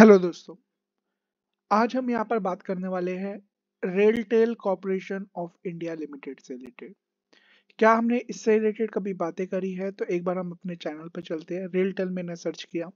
hello दोस्तों आज हम यहाँ पर बात करने वाले हैं RailTel Corporation of India Limited से रिलेटेड क्या हमने इससे रिलेटेड कभी बातें करी है तो एक बार हम अपने चैनल पर चलते हैं रेलटेल मैंने सर्च किया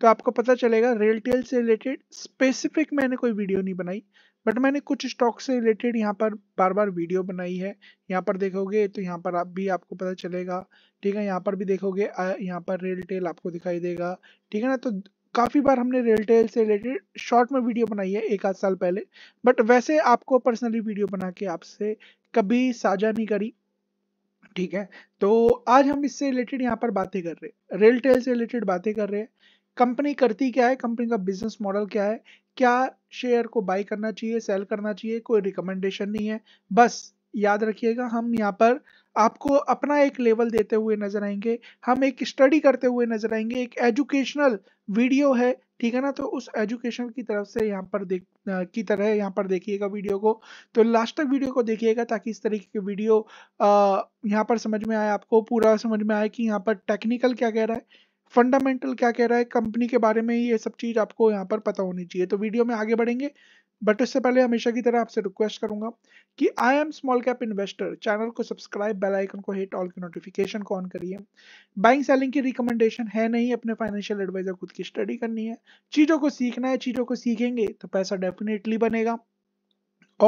तो आपको पता चलेगा रेलटेल से रिलेटेड स्पेसिफिक मैंने कोई वीडियो नहीं बनाई बट मैंने कुछ स्टॉक से रिलेटेड यहाँ पर बार बार वीडियो बनाई है यहाँ पर देखोगे तो यहाँ पर आप भी आपको पता चलेगा ठीक है यहाँ पर भी देखोगे यहाँ पर रेलटेल आपको दिखाई देगा ठीक है ना तो काफ़ी बार हमने रेलटेल से रिलेटेड शॉर्ट में वीडियो बनाई है एक आध साल पहले बट वैसे आपको पर्सनली वीडियो बना के आपसे कभी साझा नहीं करी ठीक है तो आज हम इससे रिलेटेड यहाँ पर बातें कर रहे हैं रेलटेल से रिलेटेड बातें कर रहे हैं कंपनी करती क्या है कंपनी का बिजनेस मॉडल क्या है क्या शेयर को बाई करना चाहिए सेल करना चाहिए कोई रिकमेंडेशन नहीं है बस याद रखिएगा हम यहाँ पर आपको अपना एक लेवल देते हुए नजर आएंगे हम एक स्टडी करते हुए नजर आएंगे एक एजुकेशनल वीडियो है ठीक है ना तो उस एजुकेशन की तरफ से यहाँ पर देख की तरह यहाँ पर देखिएगा वीडियो को तो लास्ट तक वीडियो को देखिएगा ताकि इस तरीके के वीडियो यहाँ पर समझ में आए आपको पूरा समझ में आए कि यहाँ पर टेक्निकल क्या कह रहा है फंडामेंटल क्या कह रहा है कंपनी के बारे में ये सब चीज़ आपको यहाँ पर पता होनी चाहिए तो वीडियो में आगे बढ़ेंगे बट उससे पहले हमेशा की तरह आपसे रिक्वेस्ट करूंगा कि I am small cap investor channel को सब्सक्राइब बेल आइकन को हिट ऑल की नोटिफिकेशन को ऑन करिए बाइंग सेलिंग की रिकमेंडेशन है नहीं अपने फाइनेंशियल एडवाइजर खुद की स्टडी करनी है चीज़ों को सीखना है चीज़ों को सीखेंगे तो पैसा डेफिनेटली बनेगा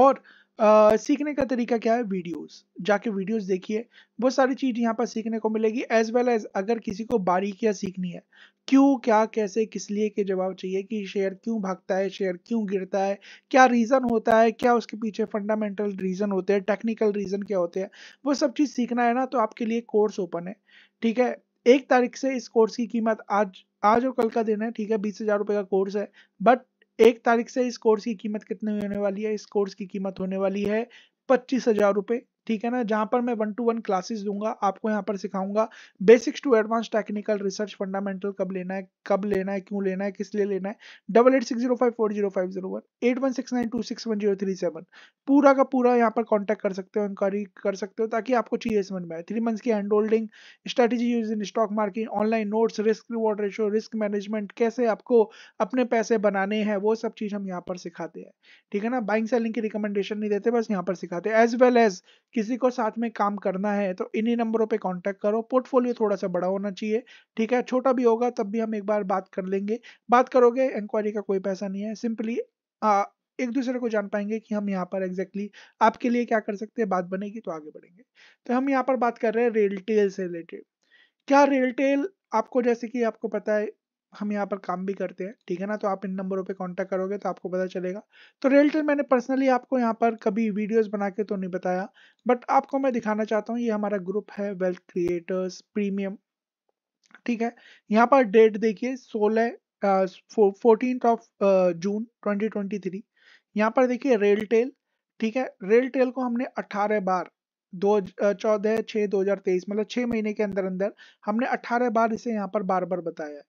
और सीखने का तरीका क्या है वीडियोस जाके वीडियोस देखिए बहुत सारी चीज यहाँ पर सीखने को मिलेगी एज वेल एज अगर किसी को बारीकियाँ सीखनी है क्यों क्या कैसे किस लिए के जवाब चाहिए कि शेयर क्यों भागता है शेयर क्यों गिरता है क्या रीज़न होता है क्या उसके पीछे फंडामेंटल रीज़न होते हैं टेक्निकल रीज़न क्या होते हैं वो सब चीज़ सीखना है ना तो आपके लिए कोर्स ओपन है ठीक है एक तारीख से इस कोर्स की कीमत आज आज और कल का दिन है ठीक है बीस हज़ार रुपये का कोर्स है बट एक तारीख से इस कोर्स की कीमत कितनी होने वाली है इस कोर्स की कीमत होने वाली है पच्चीस हजार रुपये ठीक है ना जहां पर मैं वन टू वन क्लासेस दूंगा आपको यहाँ पर सिखाऊंगा basics to advance technical research fundamental कब लेना है कब लेना है क्यों लेना है किस लिए लेना है double eight six zero five four zero five zero one eight one six nine two six one zero three seven पूरा का पूरा यहाँ पर कॉन्टैक्ट कर सकते हो इंक्वायरी कर सकते हो ताकि आपको चीजें समझ में आए थ्री मंथ्स की hand holding strategy use in stock market online notes risk reward ratio risk management कैसे आपको अपने पैसे बनाने हैं वो सब चीज हम यहाँ पर सिखाते हैं ठीक है ना बाइंग सेलिंग की रिकमेंडेशन नहीं देते बस यहाँ पर सिखाते हैं एज वेल एज किसी को साथ में काम करना है तो इन्हीं नंबरों पे कांटेक्ट करो पोर्टफोलियो थोड़ा सा बड़ा होना चाहिए ठीक है छोटा भी होगा तब भी हम एक बार बात कर लेंगे बात करोगे इंक्वायरी का कोई पैसा नहीं है सिंपली एक दूसरे को जान पाएंगे कि हम यहाँ पर एग्जैक्टली exactly आपके लिए क्या कर सकते हैं बात बनेगी तो आगे बढ़ेंगे तो हम यहाँ पर बात कर रहे हैं रेलटेल से रिलेटेड क्या रेलटेल आपको जैसे कि आपको पता है हम यहाँ पर काम भी करते हैं ठीक है ना तो आप इन नंबरों पे कांटेक्ट करोगे तो आपको पता चलेगा तो रियल्टर मैंने पर्सनली आपको यहाँ पर कभी वीडियोस बना के तो नहीं बताया बट आपको मैं दिखाना चाहता हूँ ये हमारा ग्रुप है वेल्थ क्रिएटर्स प्रीमियम ठीक है यहाँ पर डेट देखिए सोलह fourteen of June twenty twenty three यहाँ पर देखिए रेल टेल ठीक है रेल टेल को हमने अट्ठारह बार दो चौदह छः दो हजार तेईस मतलब छः महीने के अंदर अंदर हमने अठारह बार इसे यहाँ पर बार बार बताया है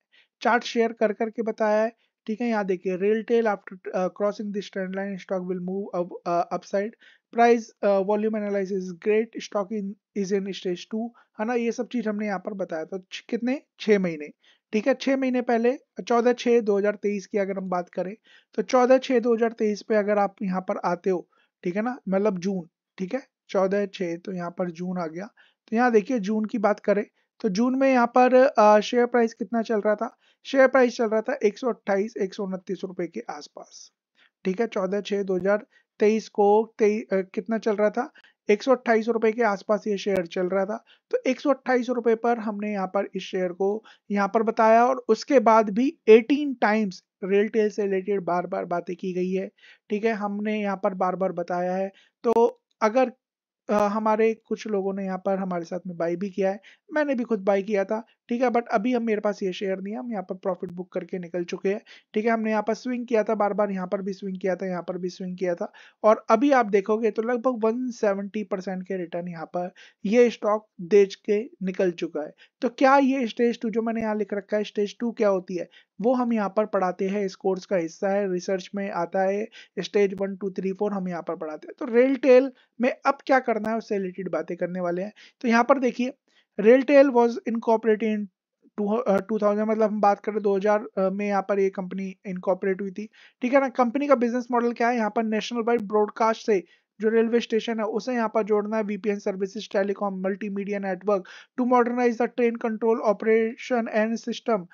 चार्ट शेयर कर करके बताया है ठीक है यहाँ देखिए RailTel after crossing this trend line stock will move upside price volume analysis great stock in is in stage two है ना ये सब चीज हमने यहाँ पर बताया तो कितने छः महीने ठीक है छः महीने पहले चौदह छः दो हजार तेईस की अगर हम बात करें तो चौदह छः दो हजार तेईस पे अगर आप यहाँ पर आते हो ठीक है ना मतलब जून ठीक है चौदह छः तो यहाँ पर जून आ गया तो यहाँ देखिए जून की बात करें तो जून में यहाँ पर शेयर प्राइस कितना चल रहा था शेयर प्राइस चल रहा था एक सौ एक सौ उनतीस रुपए के आसपास ठीक है चौदह छः दो हजार तेईस को तेईस कितना चल रहा था एक सौ अट्ठाईस रुपए के आसपास ये शेयर चल रहा था तो एक सौ अट्ठाईस रुपए पर हमने यहाँ पर इस शेयर को यहाँ पर बताया और उसके बाद भी एटीन टाइम्स रियलटेल से रिलेटेड बार बार बातें की गई है ठीक है हमने यहाँ पर बार बार बताया है तो अगर हमारे कुछ लोगों ने यहाँ पर हमारे साथ में बाई भी किया है मैंने भी खुद बाई किया था ठीक है बट अभी हम मेरे पास ये शेयर नहीं है हम यहाँ पर प्रॉफिट बुक करके निकल चुके हैं ठीक है हमने यहाँ पर स्विंग किया था बार बार यहाँ पर भी स्विंग किया था यहाँ पर भी स्विंग किया था और अभी आप देखोगे तो लगभग 170 परसेंट के रिटर्न यहाँ पर ये स्टॉक देख के निकल चुका है तो क्या ये स्टेज टू जो मैंने यहाँ लिख रखा है स्टेज टू क्या होती है वो हम यहाँ पर पढ़ाते हैं इस कोर्स का हिस्सा है रिसर्च में आता है stage one two three four हम यहाँ पर पढ़ाते हैं तो रेल टेल में अब क्या करना है उससे रिलेटेड बातें करने वाले हैं तो यहाँ पर देखिए RailTel was incorporated in two thousand मतलब हम बात करें हजार uh, में यहाँ पर ये कंपनी इनकॉपरेट हुई थी ठीक है ना कंपनी का बिजनेस मॉडल क्या है यहाँ पर नेशनल वाइड ब्रॉडकास्ट से जो रेलवे स्टेशन है उसे यहाँ पर जोड़ना है VPN services telecom multimedia network to modernize the train control operation and system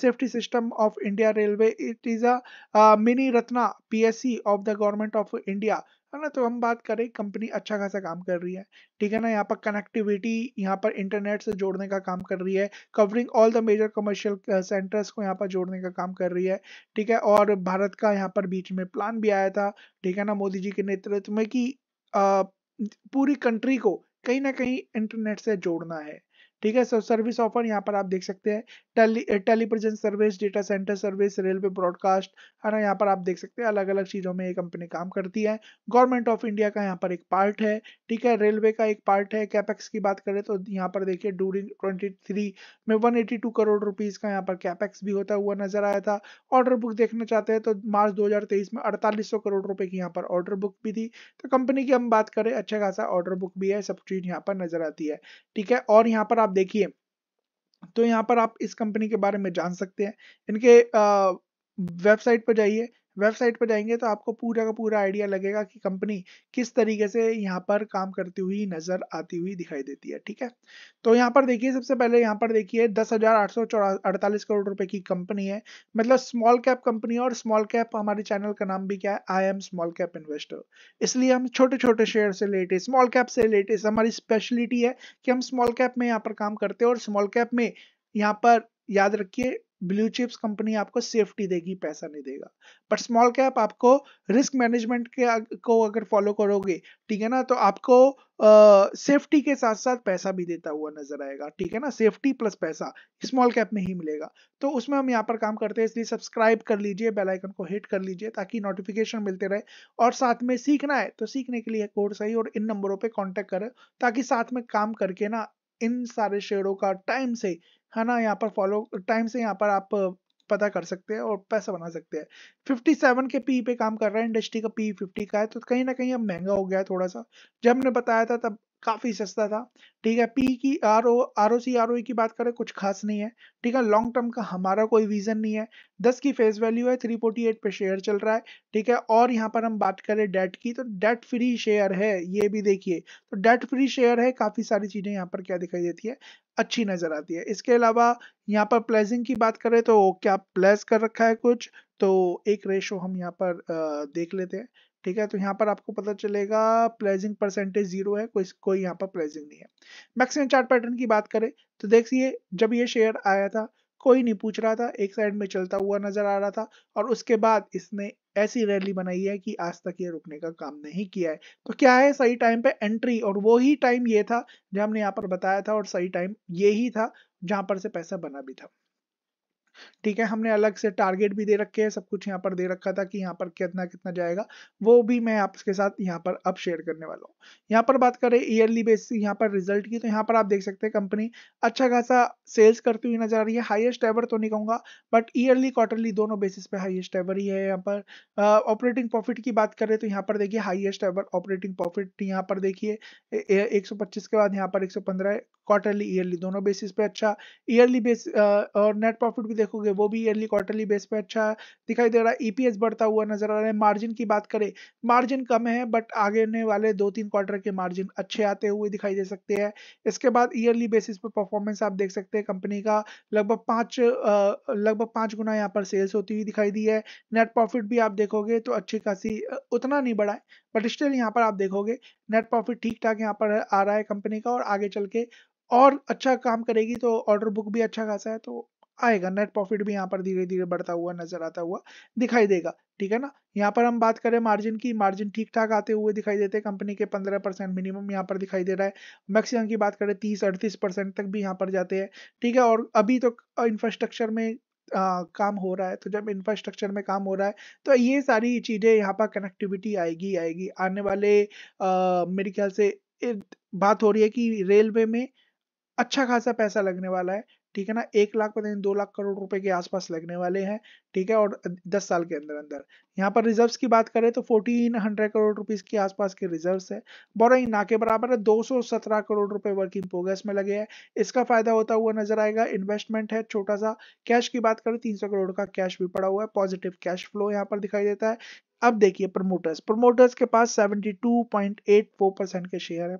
safety system of India railway it is a mini ratna PSC of the government of India है ना तो हम बात करें कंपनी अच्छा खासा काम कर रही है ठीक है ना यहाँ पर कनेक्टिविटी यहाँ पर इंटरनेट से जोड़ने का काम कर रही है covering all the major commercial centres को यहाँ पर जोड़ने का काम कर रही है ठीक है और भारत का यहाँ पर बीच में प्लान भी आया था ठीक है ना मोदी जी के नेतृत्व में कि uh, पूरी कंट्री को कहीं ना कहीं इंटरनेट से जोड़ना है ठीक है सो सर्विस ऑफर यहाँ पर आप देख सकते हैं tele telepresence service data centre service railway broadcast है ना यहाँ पर आप देख सकते हैं अलग अलग चीज़ों में ये कंपनी काम करती है गवर्नमेंट ऑफ इंडिया का यहाँ पर एक पार्ट है ठीक है रेलवे का एक पार्ट है कैपेक्स की बात करें तो यहाँ पर देखिए डूरिंग ट्वेंटी में वन करोड़ रुपीज़ का यहाँ पर कैपेक्स भी होता हुआ नजर आया था ऑर्डर बुक देखना चाहते हैं तो मार्च दो में अड़तालीस करोड़ रुपए की यहाँ पर ऑर्डर बुक भी थी तो कंपनी की हम बात करें अच्छा खासा ऑर्डर बुक भी है सब चीज़ यहाँ पर नजर आती है ठीक है और यहाँ पर आप आप देखिए तो यहाँ पर आप इस कंपनी के बारे में जान सकते हैं इनके वेबसाइट पर जाइए वेबसाइट पर जाएंगे तो आपको पूरा का पूरा आइडिया लगेगा कि कंपनी किस तरीके से यहाँ पर काम करती हुई नजर आती हुई दिखाई देती है ठीक है तो यहाँ पर देखिए सबसे पहले यहाँ पर देखिए दस करोड़ रुपए की कंपनी है मतलब स्मॉल कैप कंपनी और स्मॉल कैप हमारे चैनल का नाम भी क्या है I am small cap investor इसलिए हम छोटे छोटे शेयर से रिलेटेड स्मॉल कैप से रिलेटेड हमारी स्पेशलिटी है कि हम स्मॉल कैप में यहाँ पर काम करते हैं और स्मॉल कैप में यहाँ पर याद रखिए ब्लू चिप्स कंपनी आपको सेफ्टी देगी पैसा नहीं देगा बट स्मॉल कैप आपको रिस्क मैनेजमेंट के को अगर फॉलो करोगे ठीक है ना तो आपको सेफ्टी के साथ साथ पैसा भी देता हुआ नजर आएगा ठीक है ना सेफ्टी प्लस पैसा स्मॉल कैप में ही मिलेगा तो उसमें हम यहाँ पर काम करते हैं इसलिए सब्सक्राइब कर लीजिए बेल आइकन को हिट कर लीजिए ताकि नोटिफिकेशन मिलते रहे और साथ में सीखना है तो सीखने के लिए कोर्स आई और इन नंबरों पर कॉन्टेक्ट करें ताकि साथ में काम करके ना इन सारे शेयरों का टाइम से है ना यहाँ पर फॉलो टाइम से यहाँ पर आप पता कर सकते हैं और पैसा बना सकते हैं 57 के पी e पे काम कर रहा है इंडस्ट्री का पी e 50 का है तो कहीं ना कहीं अब महंगा हो गया है थोड़ा सा जब हमने बताया था तब काफ़ी सस्ता था ठीक है पी की R O R O C R O की बात करें कुछ खास नहीं है ठीक है लॉन्ग टर्म का हमारा कोई विजन नहीं है दस की फेस वैल्यू है थ्री फोर्टी एट पर शेयर चल रहा है ठीक है और यहाँ पर हम बात करें डेट की तो डेट फ्री शेयर है ये भी देखिए तो डेट फ्री शेयर है काफ़ी सारी चीज़ें यहाँ पर क्या दिखाई देती है अच्छी नज़र आती है इसके अलावा यहाँ पर प्लेजिंग की बात करें तो क्या प्लेस कर रखा है कुछ तो एक रेशो हम यहाँ पर देख लेते हैं ठीक है तो यहाँ पर आपको पता चलेगा प्लेजिंग परसेंटेज जीरो है कोई कोई यहाँ पर प्लेजिंग नहीं है मैक्सिमम चार्ट पैटर्न की बात करें तो देखिए जब ये शेयर आया था कोई नहीं पूछ रहा था एक साइड में चलता हुआ नजर आ रहा था और उसके बाद इसने ऐसी रैली बनाई है कि आज तक ये रुकने का काम नहीं किया है तो क्या है सही टाइम पे एंट्री और वो ही टाइम ये था जो हमने यहाँ पर बताया था और सही टाइम ये ही था जहां पर से पैसा बना भी था ठीक है हमने अलग से टारगेट भी दे रखे हैं सब कुछ यहाँ पर दे रखा था कि यहाँ पर कितना कितना जाएगा वो भी मैं आपके साथ यहाँ पर अब शेयर करने वाला हूँ यहाँ पर बात करें ईयरली बेसिस यहाँ पर रिजल्ट की तो यहाँ पर आप देख सकते हैं कंपनी अच्छा खासा सेल्स करती हुई नजर आ रही है हाइएस्ट एवर तो नहीं कहूँगा बट ईयरली क्वार्टरली दोनों बेसिस पे हाइएस्ट एवर ही है यहाँ पर ऑपरेटिंग प्रॉफिट की बात करें तो यहाँ पर देखिए हाइएस्ट एवर ऑपरेटिंग प्रॉफिट यहाँ पर देखिए एक के बाद यहाँ पर एक क्वार्टरली ईयरली दोनों बेसिस पे अच्छा ईयरली बेस और नेट प्रॉफिट भी देखोगे वो भी ईयरली क्वार्टरली बेस पे अच्छा दिखाई दे रहा है ईपीएस e बढ़ता हुआ नजर आ रहा है मार्जिन की बात करें मार्जिन कम है बट आगे वाले दो तीन क्वार्टर के मार्जिन अच्छे आते हुए दिखाई दे सकते हैं इसके बाद ईयरली बेसिस पर परफॉर्मेंस आप देख सकते हैं कंपनी का लगभग पांच लगभग पांच गुना यहाँ पर सेल्स होती हुई दिखाई दी है नेट प्रॉफिट भी आप देखोगे तो अच्छी खासी उतना नहीं बढ़ा है बट स्टिल यहाँ पर आप देखोगे नेट प्रॉफिट ठीक ठाक यहाँ पर आ रहा है कंपनी का और आगे चल के और अच्छा काम करेगी तो ऑर्डर बुक भी अच्छा खासा है तो आएगा नेट प्रॉफिट भी यहाँ पर धीरे धीरे बढ़ता हुआ नजर आता हुआ दिखाई देगा ठीक है ना यहाँ पर हम बात करें मार्जिन की मार्जिन ठीक ठाक आते हुए दिखाई देते हैं कंपनी के 15 परसेंट मिनिमम यहाँ पर दिखाई दे रहा है मैक्सिमम की बात करें 30 अड़तीस परसेंट तक भी यहाँ पर जाते हैं ठीक है और अभी तो इंफ्रास्ट्रक्चर में आ, काम हो रहा है तो जब इंफ्रास्ट्रक्चर में काम हो रहा है तो ये सारी चीज़ें यहाँ पर कनेक्टिविटी आएगी आएगी आने वाले मेरे ख्याल से बात हो रही है कि रेलवे में अच्छा खासा पैसा लगने वाला है ठीक है ना एक लाख पता नहीं दो लाख करोड़ रुपए के आसपास लगने वाले हैं ठीक है और दस साल के अंदर अंदर यहाँ पर रिजर्व्स की बात करें तो फोर्टीन हंड्रेड करोड़ रुपीज के आसपास के रिजर्व्स है बोरोइंग ना के बराबर है दो सौ सत्रह करोड़ रुपए वर्किंग प्रोग्रेस में लगे हैं इसका फायदा होता हुआ नजर आएगा इन्वेस्टमेंट है छोटा सा कैश की बात करें तीन सौ करोड़ का कैश भी पड़ा हुआ है पॉजिटिव कैश फ्लो यहाँ पर दिखाई देता है अब देखिए प्रमोटर्स प्रमोटर्स के पास 72.84 परसेंट के शेयर है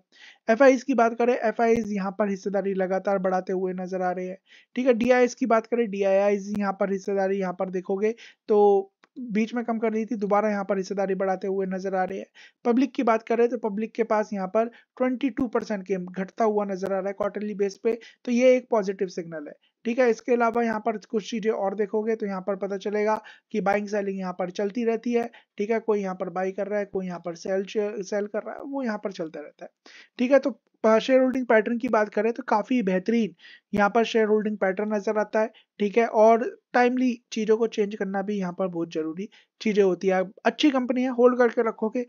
एफ की बात करें एफ यहाँ पर हिस्सेदारी लगातार बढ़ाते हुए नजर आ रहे हैं ठीक है डी की बात करें डी यहाँ पर हिस्सेदारी यहाँ पर देखोगे तो बीच में कम कर रही थी दोबारा यहाँ पर हिस्सेदारी बढ़ाते हुए नजर आ रहे हैं पब्लिक की बात करें तो पब्लिक के पास यहाँ पर 22 परसेंट के घटता हुआ नजर आ रहा है क्वार्टरली बेस पे तो ये एक पॉजिटिव सिग्नल है ठीक है इसके अलावा यहाँ पर कुछ चीज़ें और देखोगे तो यहाँ पर पता चलेगा कि बाइंग सेलिंग यहाँ पर चलती रहती है ठीक है कोई यहाँ पर बाई कर रहा है कोई यहाँ पर सेल सेल कर रहा है वो यहाँ पर चलता रहता है ठीक है तो शेयर होल्डिंग पैटर्न की बात करें तो काफ़ी बेहतरीन यहाँ पर शेयर होल्डिंग पैटर्न नज़र आता है ठीक है और टाइमली चीज़ों को चेंज करना भी यहाँ पर बहुत ज़रूरी चीज़ें होती है अच्छी कंपनी है होल्ड करके रखोगे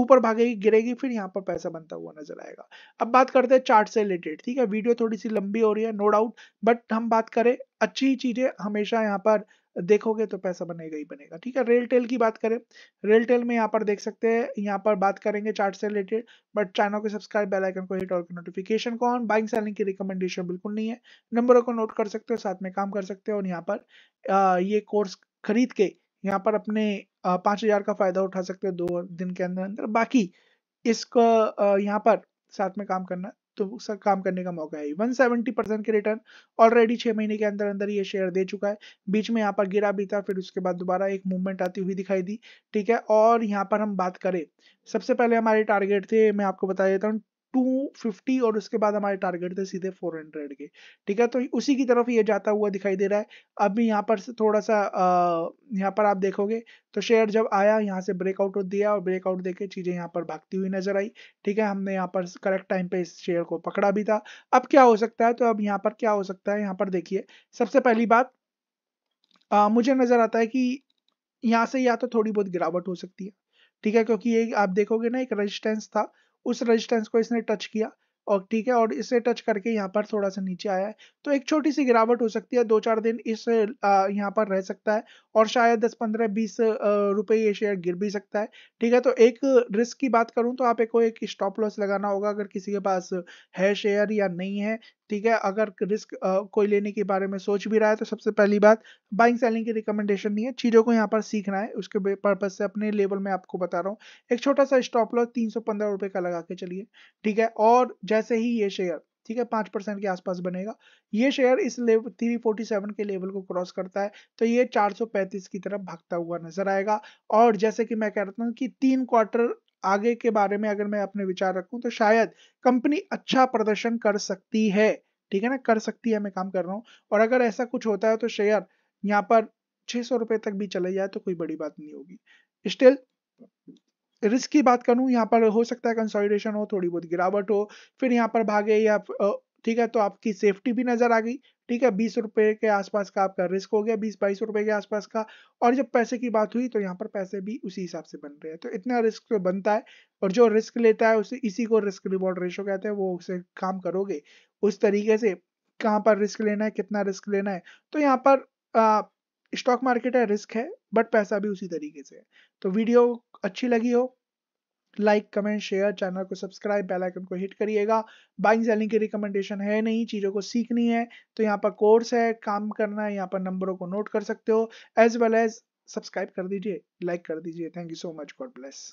ऊपर भागेगी गिरेगी फिर यहाँ पर पैसा बनता हुआ नजर आएगा अब बात करते हैं चार्ट से रिलेटेड ठीक है वीडियो थोड़ी सी लंबी हो रही है नो डाउट बट हम बात करें अच्छी चीज़ें हमेशा यहाँ पर देखोगे तो पैसा बनेगा ही बनेगा ठीक है रेलटेल की बात करें रेलटेल में यहाँ पर देख सकते हैं यहाँ पर बात करेंगे चार्ट से रिलेटेड बट चैनल को सब्सक्राइब बेल आइकन को हिट और नोटिफिकेशन को ऑन बाइंग सेलिंग की रिकमेंडेशन बिल्कुल नहीं है नंबरों को नोट कर सकते हो साथ में काम कर सकते हो और यहाँ पर आ, ये कोर्स खरीद के यहाँ पर अपने पाँच हजार का फायदा उठा सकते हो दो दिन के अंदर अंदर बाकी इसको यहाँ पर साथ में काम करना तो काम करने का मौका है 170 परसेंट के रिटर्न ऑलरेडी छह महीने के अंदर अंदर ये शेयर दे चुका है बीच में यहाँ पर गिरा भी था फिर उसके बाद दोबारा एक मूवमेंट आती हुई दिखाई दी ठीक है और यहाँ पर हम बात करें सबसे पहले हमारे टारगेट थे मैं आपको बता देता हूँ 250 और उसके बाद हमारे टारगेट थे सीधे 400 के ठीक है तो उसी की तरफ ये जाता हुआ दिखाई दे रहा है अभी यहाँ पर से थोड़ा सा यहाँ पर आप देखोगे तो शेयर जब आया यहाँ से ब्रेकआउट दिया और ब्रेकआउट देके चीज़ें यहाँ पर भागती हुई नजर आई ठीक है हमने यहाँ पर करेक्ट टाइम पे इस शेयर को पकड़ा भी था अब क्या हो सकता है तो अब यहाँ पर क्या हो सकता है यहाँ पर देखिए सबसे पहली बात आ, मुझे नज़र आता है कि यहाँ से या तो थोड़ी बहुत गिरावट हो सकती है ठीक है क्योंकि ये आप देखोगे ना एक रेजिस्टेंस था उस रेजिस्टेंस को इसने टच किया और ठीक है और इसे टच करके यहाँ पर थोड़ा सा नीचे आया है तो एक छोटी सी गिरावट हो सकती है दो चार दिन इस यहाँ पर रह सकता है और शायद दस पंद्रह बीस रुपए ये शेयर गिर भी सकता है ठीक है तो एक रिस्क की बात करूँ तो आप को एक स्टॉप लॉस लगाना होगा अगर किसी के पास है शेयर या नहीं है ठीक है अगर रिस्क कोई लेने के बारे में सोच भी रहा है तो सबसे पहली बात बाइंग सेलिंग की रिकमेंडेशन नहीं है चीज़ों को यहाँ पर सीखना है उसके पर्पज से अपने लेवल में आपको बता रहा हूँ एक छोटा सा स्टॉप लॉस तीन सौ पंद्रह रुपये का लगा के चलिए ठीक है और वैसे ही ये शेयर ठीक है पांच परसेंट के आसपास बनेगा ये शेयर इस लेवल थ्री फोर्टी सेवन के लेवल को क्रॉस करता है तो ये चार सौ पैंतीस की तरफ भागता हुआ नजर आएगा और जैसे कि मैं कह रहा हूँ कि तीन क्वार्टर आगे के बारे में अगर मैं अपने विचार रखूं तो शायद कंपनी अच्छा प्रदर्शन कर सकती है ठीक है ना कर सकती है मैं काम कर रहा हूँ और अगर ऐसा कुछ होता है तो शेयर यहाँ पर छह सौ रुपए तक भी चले जाए तो कोई बड़ी बात नहीं होगी स्टिल रिस्क की बात करूं यहाँ पर हो सकता है कंसोलिडेशन हो थोड़ी बहुत गिरावट हो फिर यहाँ पर भागे या ठीक है तो आपकी सेफ्टी भी नजर आ गई ठीक है बीस रुपए के आसपास का आपका रिस्क हो गया बीस बाईस रुपए के आसपास का और जब पैसे की बात हुई तो यहाँ पर पैसे भी उसी हिसाब से बन रहे हैं तो इतना रिस्क तो बनता है और जो रिस्क लेता है उसे इसी को रिस्क रिवॉर्ड रेशो कहते हैं वो उसे काम करोगे उस तरीके से कहाँ पर रिस्क लेना है कितना रिस्क लेना है तो यहाँ पर स्टॉक मार्केट है रिस्क है बट पैसा भी उसी तरीके से तो वीडियो अच्छी लगी हो लाइक कमेंट शेयर चैनल को सब्सक्राइब बेल आइकन को हिट करिएगा बाइंग सेलिंग की रिकमेंडेशन है नहीं चीज़ों को सीखनी है तो यहाँ पर कोर्स है काम करना है यहाँ पर नंबरों को नोट कर सकते हो एज वेल एज सब्सक्राइब कर दीजिए लाइक कर दीजिए thank you so much God bless